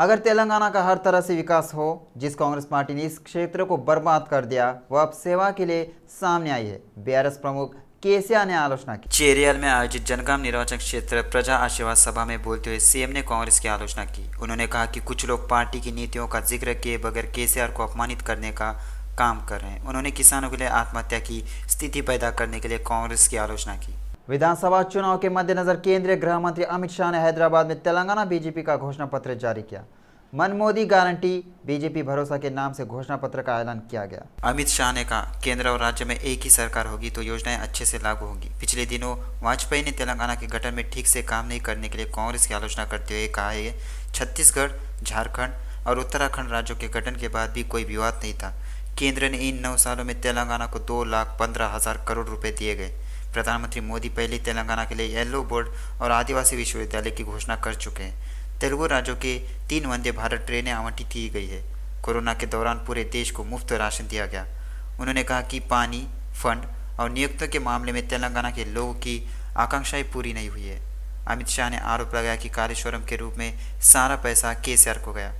अगर तेलंगाना का हर तरह से विकास हो जिस कांग्रेस पार्टी ने इस क्षेत्र को बर्बाद कर दिया वह अब सेवा के लिए सामने आई है बीआरएस प्रमुख केसीआर ने आलोचना की चेरियल में आयोजित जनगाम निर्वाचन क्षेत्र प्रजा आशीर्वाद सभा में बोलते हुए सीएम ने कांग्रेस की आलोचना की उन्होंने कहा कि कुछ लोग पार्टी की नीतियों का जिक्र किए बगैर केसीआर को अपमानित करने का काम कर रहे हैं उन्होंने किसानों के लिए आत्महत्या की स्थिति पैदा करने के लिए कांग्रेस की आलोचना की विधानसभा चुनाव के मद्देनजर केंद्रीय गृह मंत्री अमित शाह ने हैदराबाद में तेलंगाना बीजेपी का घोषणा पत्र जारी किया मन मोदी गारंटी बीजेपी भरोसा के नाम से घोषणा पत्र का ऐलान किया गया अमित शाह ने कहा केंद्र और राज्य में एक ही सरकार होगी तो योजनाएं अच्छे से लागू होंगी पिछले दिनों वाजपेयी ने तेलंगाना के गठन में ठीक से काम नहीं करने के लिए कांग्रेस की आलोचना करते हुए कहा है छत्तीसगढ़ झारखंड और उत्तराखंड राज्यों के गठन के बाद भी कोई विवाद नहीं था केंद्र ने इन नौ सालों में तेलंगाना को दो लाख पंद्रह हज़ार करोड़ रुपए दिए गए प्रधानमंत्री मोदी पहले तेलंगाना के लिए येलो बोर्ड और आदिवासी विश्वविद्यालय की घोषणा कर चुके हैं तेलुगु राज्यों के तीन वंदे भारत ट्रेनें आवंटित की गई है कोरोना के दौरान पूरे देश को मुफ्त राशन दिया गया उन्होंने कहा कि पानी फंड और नियुक्तों के मामले में तेलंगाना के लोगों की आकांक्षाएं पूरी नहीं हुई है अमित शाह ने आरोप लगाया कि कालेश्वरम के रूप में सारा पैसा के को गया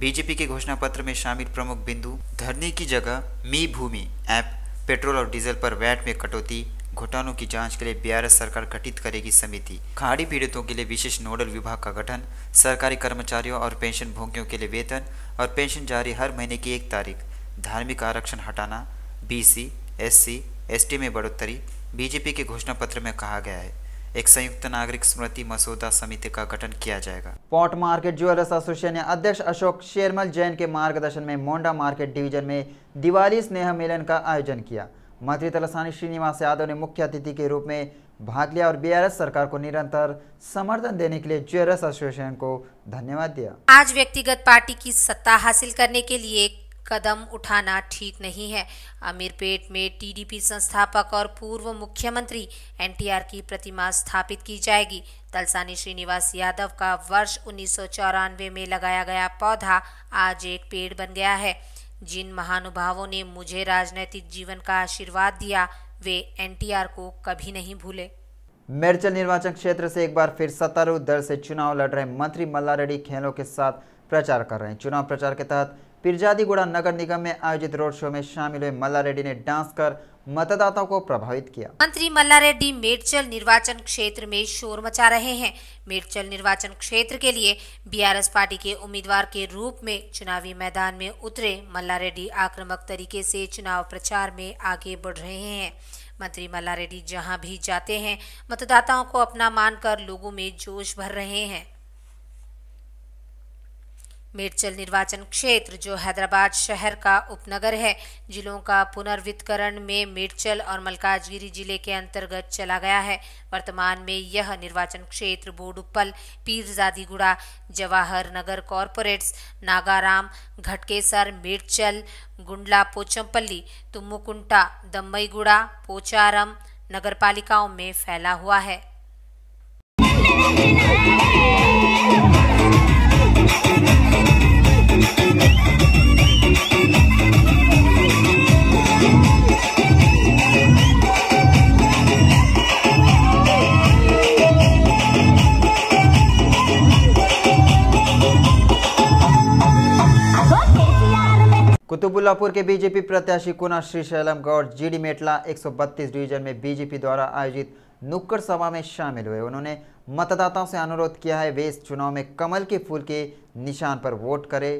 बीजेपी के घोषणा पत्र में शामिल प्रमुख बिंदु धरने की जगह मी भूमि ऐप पेट्रोल और डीजल पर वैट में कटौती घोटालों की जांच के लिए बिहार सरकार गठित करेगी समिति खाड़ी पीड़ितों के लिए विशेष नोडल विभाग का गठन सरकारी कर्मचारियों और पेंशन भोगियों के लिए वेतन और पेंशन जारी हर महीने की एक तारीख धार्मिक आरक्षण हटाना बीसी, एससी, एसटी में बढ़ोतरी बीजेपी के घोषणा पत्र में कहा गया है एक संयुक्त नागरिक स्मृति मसौदा समिति का गठन किया जाएगा पॉट मार्केट ज्वेलर्स एसोसिएशन ने अध्यक्ष अशोक शेरमल जैन के मार्गदर्शन में मोंडा मार्केट डिवीजन में दिवाली स्नेह मेलन का आयोजन किया मंत्री तलसानी श्रीनिवास यादव ने मुख्य अतिथि के रूप में भाग लिया और बीआरएस सरकार को निरंतर समर्थन देने के लिए जेआरएस एसोसिएशन को धन्यवाद दिया आज व्यक्तिगत पार्टी की सत्ता हासिल करने के लिए कदम उठाना ठीक नहीं है अमीरपेट में टीडीपी संस्थापक और पूर्व मुख्यमंत्री एनटीआर की प्रतिमा स्थापित की जाएगी तलसानी श्रीनिवास यादव का वर्ष उन्नीस में लगाया गया पौधा आज एक पेड़ बन गया है जिन महानुभावों ने मुझे राजनैतिक जीवन का आशीर्वाद दिया वे एनटीआर को कभी नहीं भूले मेरचल निर्वाचन क्षेत्र से एक बार फिर सत्तारूढ़ दल से चुनाव लड़ रहे मंत्री मल्ला रेड्डी खेलों के साथ प्रचार कर रहे हैं चुनाव प्रचार के तहत पिरजादीगुड़ा नगर निगम में आयोजित रोड शो में शामिल हुए मल्ला रेड्डी ने डांस कर मतदाताओं को प्रभावित किया मंत्री मल्ला रेड्डी मेडचल निर्वाचन क्षेत्र में शोर मचा रहे हैं मेडचल निर्वाचन क्षेत्र के लिए बीआरएस पार्टी के उम्मीदवार के रूप में चुनावी मैदान में उतरे मल्ला रेड्डी आक्रामक तरीके से चुनाव प्रचार में आगे बढ़ रहे हैं मंत्री मल्ला रेड्डी जहाँ भी जाते हैं मतदाताओं को अपना मानकर लोगों में जोश भर रहे हैं मेडचल निर्वाचन क्षेत्र जो हैदराबाद शहर का उपनगर है जिलों का पुनर्वितकरण में मेडचल और मलकाजगिरी जिले के अंतर्गत चला गया है वर्तमान में यह निर्वाचन क्षेत्र बोडुप्पल पीरजादीगुड़ा जवाहर नगर कॉरपोरेट्स नागाराम घटकेसर मेडचल गुंडला पोचमपल्ली तुम्बुकुंटा दम्बईगुड़ा पोचारम नगरपालिकाओं में फैला हुआ है कुतुबुल्लापुर के बीजेपी प्रत्याशी कुना श्रीशैलम गौर जीडी मेटला 132 डिवीजन में बीजेपी द्वारा आयोजित नुक्कड़ सभा में शामिल हुए उन्होंने मतदाताओं से अनुरोध किया है वे इस चुनाव में कमल के फूल के निशान पर वोट करें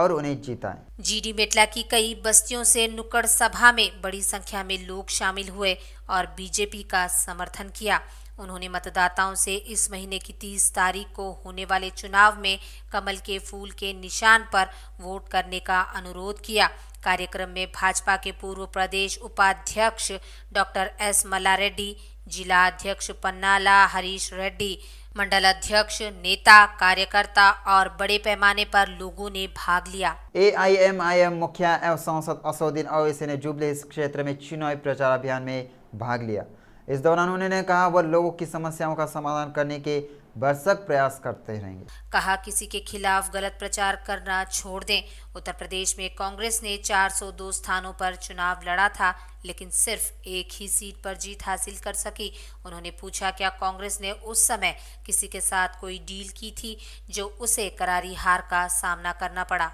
और उन्हें जीताएं। जीडी मेटला की कई बस्तियों से नुक्कड़ सभा में बड़ी संख्या में लोग शामिल हुए और बीजेपी का समर्थन किया उन्होंने मतदाताओं से इस महीने की तीस तारीख को होने वाले चुनाव में कमल के फूल के निशान पर वोट करने का अनुरोध किया कार्यक्रम में भाजपा के पूर्व प्रदेश उपाध्यक्ष डॉक्टर एस मल्ला रेड्डी जिला अध्यक्ष पन्नाला हरीश रेड्डी मंडल अध्यक्ष नेता कार्यकर्ता और बड़े पैमाने पर लोगों ने भाग लिया ए आई एम आई एम मुखिया एवं सांसद असोदीन अवैसी ने जुबली इस क्षेत्र में चुनावी प्रचार अभियान में भाग लिया इस दौरान उन्होंने कहा वह लोगों की समस्याओं का समाधान करने के भरसक प्रयास करते रहेंगे कहा किसी के खिलाफ गलत प्रचार करना छोड़ दें उत्तर प्रदेश में कांग्रेस ने 402 स्थानों पर चुनाव लड़ा था लेकिन सिर्फ एक ही सीट पर जीत हासिल कर सकी उन्होंने पूछा क्या कांग्रेस ने उस समय किसी के साथ कोई डील की थी जो उसे करारी हार का सामना करना पड़ा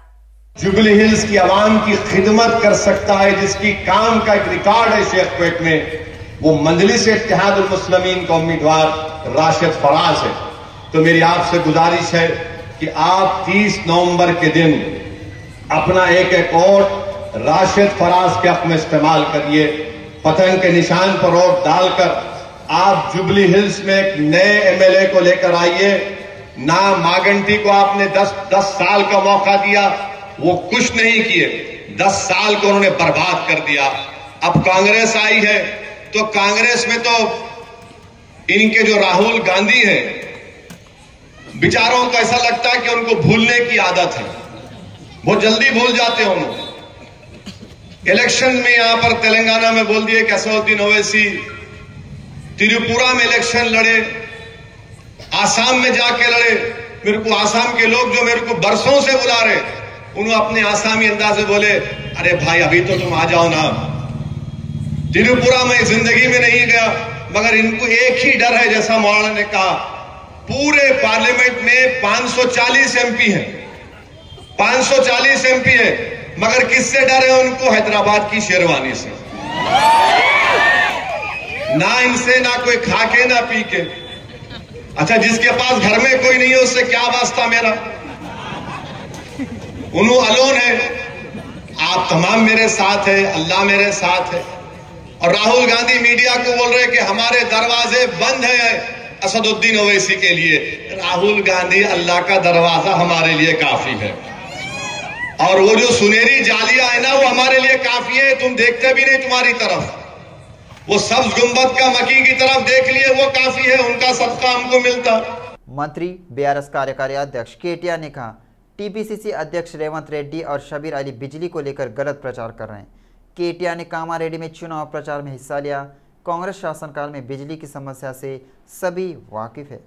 जुबली हिल्स की आवाम की खिदमत कर सकता है जिसकी काम का एक रिकॉर्ड है शेखपेट में वो मंजलिस से इतिहादुल का उम्मीदवार राशिद फराज है तो मेरी आपसे गुजारिश है कि आप 30 नवंबर के दिन अपना एक एक वोट राशिद फराज के हक में इस्तेमाल करिए पतंग के निशान पर वोट डालकर आप जुबली हिल्स में एक नए एमएलए को लेकर आइए ना मागंटी को आपने 10 10 साल का मौका दिया वो कुछ नहीं किए 10 साल को उन्होंने बर्बाद कर दिया अब कांग्रेस आई है तो कांग्रेस में तो इनके जो राहुल गांधी हैं विचारों को ऐसा लगता है कि उनको भूलने की आदत है बहुत जल्दी भूल जाते हैं उनको इलेक्शन में यहां पर तेलंगाना में बोल दिए कैसौद्दीन ओवैसी त्रिपुरा में इलेक्शन लड़े आसाम में जाके लड़े मेरे को आसाम के लोग जो मेरे को बरसों से बुला रहे उन्होंने अपने आसामी अंदाज से बोले अरे भाई अभी तो तुम आ जाओ ना त्रिपुरा में जिंदगी में नहीं गया मगर इनको एक ही डर है जैसा मौलाना ने कहा पूरे पार्लियामेंट में 540 एमपी हैं 540 एमपी है मगर किससे डर है उनको हैदराबाद की शेरवानी से ना इनसे ना कोई खा के ना पी के अच्छा जिसके पास घर में कोई नहीं है उससे क्या वास्ता मेरा उन्होंने अलोन है आप तमाम मेरे साथ है अल्लाह मेरे साथ है और राहुल गांधी मीडिया को बोल रहे हैं कि हमारे दरवाजे बंद है असदुद्दीन ओवैसी के लिए राहुल गांधी अल्लाह का दरवाजा हमारे लिए काफी है और वो जो सुनहरी जालिया है ना वो हमारे लिए काफी है तुम देखते भी नहीं तुम्हारी तरफ वो सब्ज गुम्बद का मकी की तरफ देख लिए वो काफी है उनका सबका हमको मिलता मंत्री बीआरएस कार्यकारी अध्यक्ष केटिया ने कहा टीपीसीसी अध्यक्ष रेवंत रेड्डी और शबीर अली बिजली को लेकर गलत प्रचार कर रहे हैं केटिया ने कामारेड्डी में चुनाव प्रचार में हिस्सा लिया कांग्रेस शासनकाल में बिजली की समस्या से सभी वाकिफ है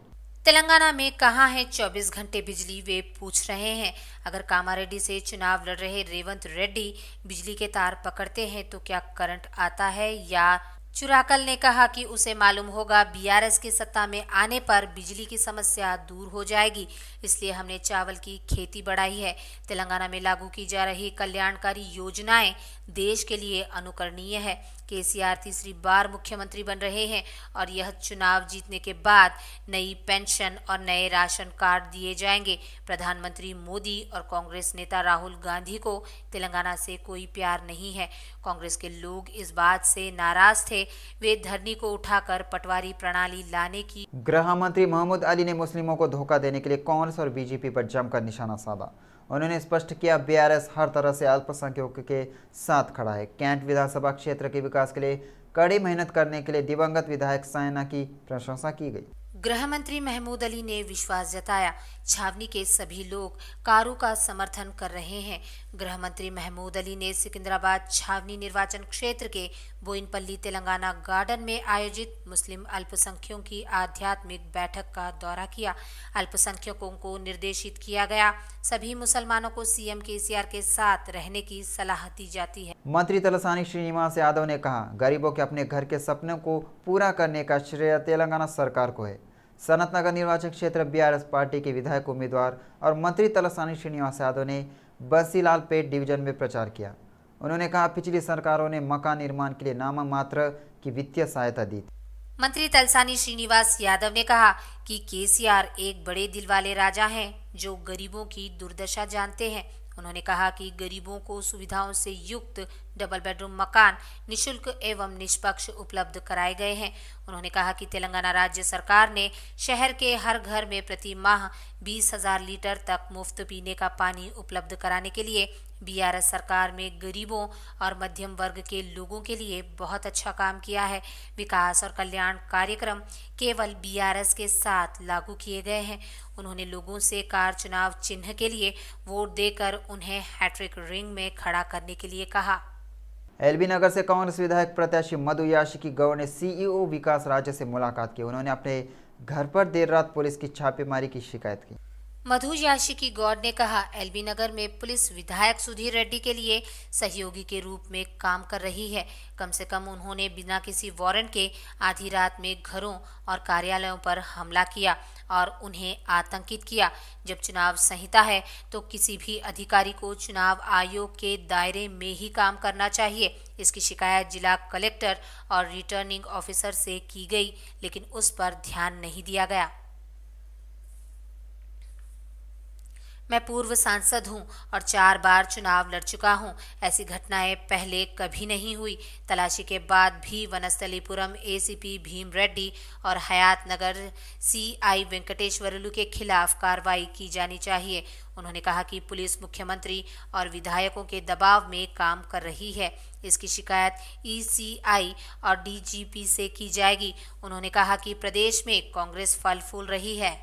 तेलंगाना में कहा है 24 घंटे बिजली वे पूछ रहे हैं अगर कामारेड्डी से चुनाव लड़ रहे रेवंत रेड्डी बिजली के तार पकड़ते हैं तो क्या करंट आता है या चुराकल ने कहा कि उसे मालूम होगा बीआरएस की सत्ता में आने पर बिजली की समस्या दूर हो जाएगी इसलिए हमने चावल की खेती बढ़ाई है तेलंगाना में लागू की जा रही कल्याणकारी योजनाएं देश के लिए अनुकरणीय है केसीआर तीसरी बार मुख्यमंत्री बन रहे हैं और यह चुनाव जीतने के बाद नई पेंशन और नए राशन कार्ड दिए जाएंगे प्रधानमंत्री मोदी और कांग्रेस नेता राहुल गांधी को तेलंगाना से कोई प्यार नहीं है कांग्रेस के लोग इस बात से नाराज थे वे धरनी को उठाकर पटवारी प्रणाली लाने की गृह मंत्री महमूद अली ने मुस्लिमों को धोखा देने के लिए कांग्रेस और बीजेपी पर जमकर निशाना साधा उन्होंने स्पष्ट किया बीआरएस हर तरह से अल्पसंख्यकों के साथ खड़ा है कैंट विधानसभा क्षेत्र के विकास के लिए कड़ी मेहनत करने के लिए दिवंगत विधायक सायना की प्रशंसा की गई गृह मंत्री महमूद अली ने विश्वास जताया छावनी के सभी लोग कारू का समर्थन कर रहे हैं गृह मंत्री महमूद अली ने सिकंदराबाद छावनी निर्वाचन क्षेत्र के बोइनपल्ली तेलंगाना गार्डन में आयोजित मुस्लिम अल्पसंख्यकों की आध्यात्मिक बैठक का दौरा किया अल्पसंख्यकों को निर्देशित किया गया सभी मुसलमानों को सीएम केसीआर के साथ रहने की सलाह दी जाती है मंत्री तलसानी श्रीनिवास यादव ने कहा गरीबों के अपने घर के सपनों को पूरा करने का श्रेय तेलंगाना सरकार को है सनत नगर निर्वाचन क्षेत्र बी पार्टी के विधायक उम्मीदवार और मंत्री तलसानी श्रीनिवास यादव ने बसीलाल पेट डिवीजन में प्रचार किया उन्होंने कहा पिछली सरकारों ने मकान निर्माण के लिए नाम मात्र की वित्तीय सहायता दी मंत्री तलसानी श्रीनिवास यादव ने कहा कि केसीआर एक बड़े दिल वाले राजा हैं जो गरीबों की दुर्दशा जानते हैं उन्होंने कहा कि गरीबों को सुविधाओं से युक्त डबल बेडरूम मकान निशुल्क एवं निष्पक्ष उपलब्ध कराए गए हैं उन्होंने कहा कि तेलंगाना राज्य सरकार ने शहर के हर घर में प्रति माह बीस हजार लीटर तक मुफ्त पीने का पानी उपलब्ध कराने के लिए बीआरएस सरकार में गरीबों और मध्यम वर्ग के लोगों के लिए बहुत अच्छा काम किया है विकास और कल्याण कार्यक्रम केवल बीआरएस के साथ लागू किए गए हैं उन्होंने लोगों से कार चुनाव चिन्ह के लिए वोट देकर उन्हें हैट्रिक रिंग में खड़ा करने के लिए कहा एलबी नगर से कांग्रेस विधायक प्रत्याशी मधु याशिकी गौड़ ने सीईओ विकास राज्य से मुलाकात की उन्होंने अपने घर पर देर रात पुलिस की छापेमारी की शिकायत की मधु याशिकी गौड़ ने कहा एलबी नगर में पुलिस विधायक सुधीर रेड्डी के लिए सहयोगी के रूप में काम कर रही है कम से कम उन्होंने बिना किसी वारंट के आधी रात में घरों और कार्यालयों पर हमला किया और उन्हें आतंकित किया जब चुनाव संहिता है तो किसी भी अधिकारी को चुनाव आयोग के दायरे में ही काम करना चाहिए इसकी शिकायत जिला कलेक्टर और रिटर्निंग ऑफिसर से की गई लेकिन उस पर ध्यान नहीं दिया गया मैं पूर्व सांसद हूँ और चार बार चुनाव लड़ चुका हूँ ऐसी घटनाएं पहले कभी नहीं हुई तलाशी के बाद भी वनस्थलीपुरम एसीपी भीम रेड्डी और हयात नगर सीआई वेंकटेश्वरलू के खिलाफ कार्रवाई की जानी चाहिए उन्होंने कहा कि पुलिस मुख्यमंत्री और विधायकों के दबाव में काम कर रही है इसकी शिकायत ईसीआई e और डीजीपी से की जाएगी उन्होंने कहा कि प्रदेश में कांग्रेस फल फूल रही है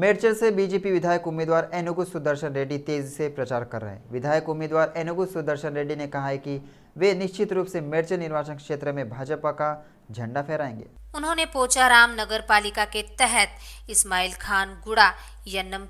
मेरचर से बीजेपी विधायक उम्मीदवार एनुगु सुदर्शन रेड्डी तेजी से प्रचार कर रहे हैं विधायक उम्मीदवार एनुगु सुदर्शन रेड्डी ने कहा है कि वे निश्चित रूप से मेरचर निर्वाचन क्षेत्र में भाजपा का झंडा फहराएंगे उन्होंने पोचाराम नगर पालिका के तहत इस्माइल खान गुड़ा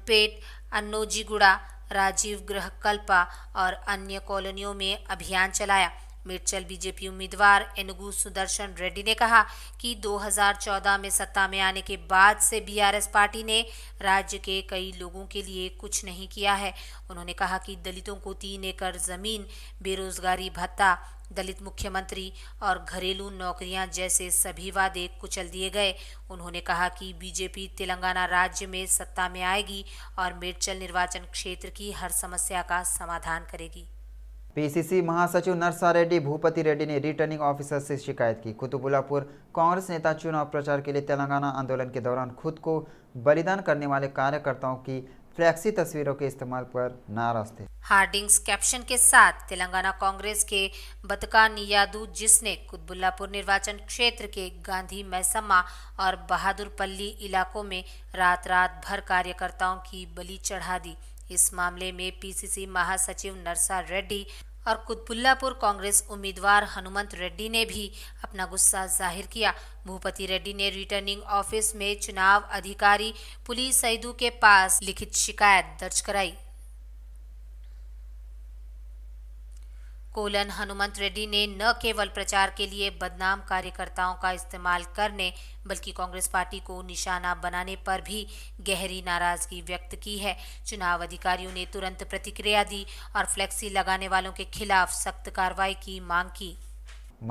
पेट अन्नोजी गुड़ा राजीव ग्रह कल्पा और अन्य कॉलोनियों में अभियान चलाया मेडचल बीजेपी उम्मीदवार एनुगु सुदर्शन रेड्डी ने कहा कि 2014 में सत्ता में आने के बाद से बीआरएस पार्टी ने राज्य के कई लोगों के लिए कुछ नहीं किया है उन्होंने कहा कि दलितों को तीन एकड़ जमीन बेरोजगारी भत्ता दलित मुख्यमंत्री और घरेलू नौकरियां जैसे सभी वादे कुचल दिए गए उन्होंने कहा कि बीजेपी तेलंगाना राज्य में सत्ता में आएगी और मेडचल निर्वाचन क्षेत्र की हर समस्या का समाधान करेगी पीसीसी महासचिव नरसा रेड्डी भूपति रेड्डी ने रिटर्निंग ऑफिसर से शिकायत की कुतुबुल्लापुर कांग्रेस नेता चुनाव प्रचार के लिए तेलंगाना आंदोलन के दौरान खुद को बलिदान करने वाले कार्यकर्ताओं की फ्लैक्सी तस्वीरों के इस्तेमाल पर नाराज थे हार्डिंग्स कैप्शन के साथ तेलंगाना कांग्रेस के बतका नियादू जिसने कुतबुल्लापुर निर्वाचन क्षेत्र के गांधी मैसमा और बहादुरपल्ली इलाकों में रात रात भर कार्यकर्ताओं की बलि चढ़ा दी इस मामले में पीसीसी महासचिव नरसा रेड्डी और कुतबुल्लापुर कांग्रेस उम्मीदवार हनुमंत रेड्डी ने भी अपना गुस्सा जाहिर किया भूपति रेड्डी ने रिटर्निंग ऑफिस में चुनाव अधिकारी पुलिस सैदू के पास लिखित शिकायत दर्ज कराई कोलन हनुमंत रेड्डी ने न केवल प्रचार के लिए बदनाम कार्यकर्ताओं का इस्तेमाल करने बल्कि कांग्रेस पार्टी को निशाना बनाने पर भी गहरी नाराजगी व्यक्त की है चुनाव अधिकारियों ने तुरंत प्रतिक्रिया दी और फ्लेक्सी लगाने वालों के खिलाफ सख्त कार्रवाई की मांग की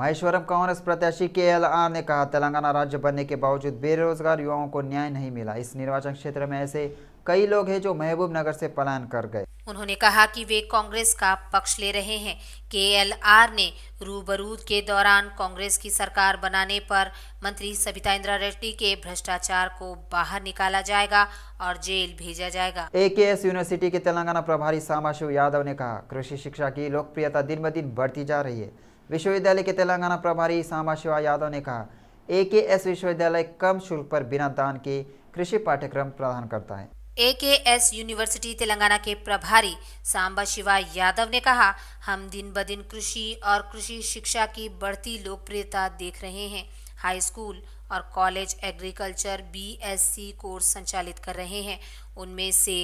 महेश्वरम कांग्रेस प्रत्याशी के एल आर ने कहा तेलंगाना राज्य बनने के बावजूद बेरोजगार युवाओं को न्याय नहीं मिला इस निर्वाचन क्षेत्र में ऐसे कई लोग हैं जो महबूब नगर से पलायन कर गए उन्होंने कहा कि वे कांग्रेस का पक्ष ले रहे हैं के एल आर ने रूबरू के दौरान कांग्रेस की सरकार बनाने पर मंत्री सविता इंदिरा रेड्डी के भ्रष्टाचार को बाहर निकाला जाएगा और जेल भेजा जाएगा ए के एस यूनिवर्सिटी के तेलंगाना प्रभारी सामाशु यादव ने कहा कृषि शिक्षा की लोकप्रियता दिन ब दिन बढ़ती जा रही है विश्वविद्यालय के तेलंगाना प्रभारी सामाशिवा यादव ने कहा ए के एस विश्वविद्यालय कम शुल्क पर बिना दान के कृषि पाठ्यक्रम प्रदान करता है ए के एस यूनिवर्सिटी तेलंगाना के प्रभारी सांबा शिवा यादव ने कहा हम दिन ब दिन कृषि और कृषि शिक्षा की बढ़ती लोकप्रियता देख रहे हैं हाई स्कूल और कॉलेज एग्रीकल्चर बीएससी कोर्स संचालित कर रहे हैं उनमें से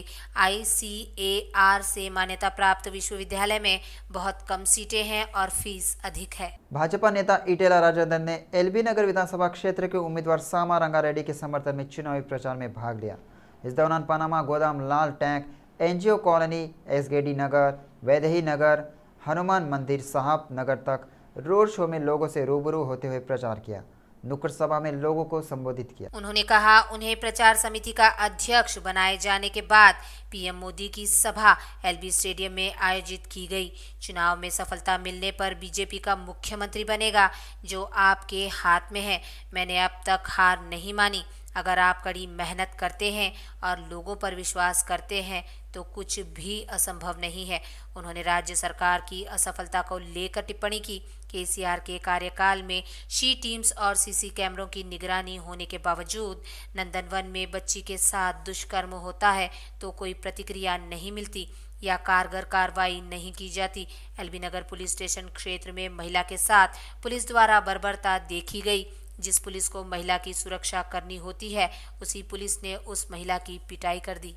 आईसीएआर से मान्यता प्राप्त विश्वविद्यालय में बहुत कम सीटें हैं और फीस अधिक है भाजपा नेता इटेला राजेंद्र ने एलबी नगर विधानसभा क्षेत्र के उम्मीदवार सामा रंगारेड्डी के समर्थन में चुनावी प्रचार में भाग लिया इस दौरान पनामा गोदाम Lal tank NGO colony S Nagar Vaidehi Nagar Hanuman मंदिर साहब नगर तक रोड शो में लोगों से रूबरू होते हुए प्रचार किया नुक्कड़ सभा में लोगों को संबोधित किया उन्होंने कहा उन्हें प्रचार समिति का अध्यक्ष बनाए जाने के बाद पीएम मोदी की सभा एलबी स्टेडियम में आयोजित की गई चुनाव में सफलता मिलने पर बीजेपी का मुख्यमंत्री बनेगा जो आपके हाथ में है मैंने अब तक हार नहीं मानी अगर आप कड़ी मेहनत करते हैं और लोगों पर विश्वास करते हैं तो कुछ भी असंभव नहीं है उन्होंने राज्य सरकार की असफलता को लेकर टिप्पणी की के के कार्यकाल में शी टीम्स और सीसी कैमरों की निगरानी होने के बावजूद नंदनवन में बच्ची के साथ दुष्कर्म होता है तो कोई प्रतिक्रिया नहीं मिलती या कारगर कार्रवाई नहीं की जाती एलबी नगर पुलिस स्टेशन क्षेत्र में महिला के साथ पुलिस द्वारा बर्बरता देखी गई जिस पुलिस को महिला की सुरक्षा करनी होती है उसी पुलिस ने उस महिला की पिटाई कर दी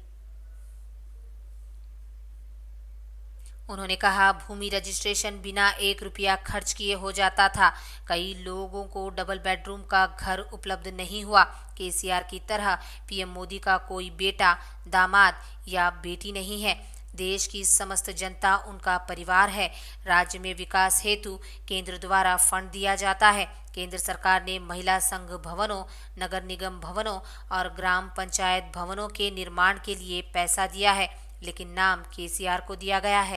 उन्होंने कहा भूमि रजिस्ट्रेशन बिना एक रुपया खर्च किए हो जाता था कई लोगों को डबल बेडरूम का घर उपलब्ध नहीं हुआ केसीआर की तरह पीएम मोदी का कोई बेटा दामाद या बेटी नहीं है देश की समस्त जनता उनका परिवार है राज्य में विकास हेतु केंद्र द्वारा फंड दिया जाता है केंद्र सरकार ने महिला संघ भवनों नगर निगम भवनों और ग्राम पंचायत भवनों के निर्माण के लिए पैसा दिया है लेकिन नाम केसीआर को दिया गया है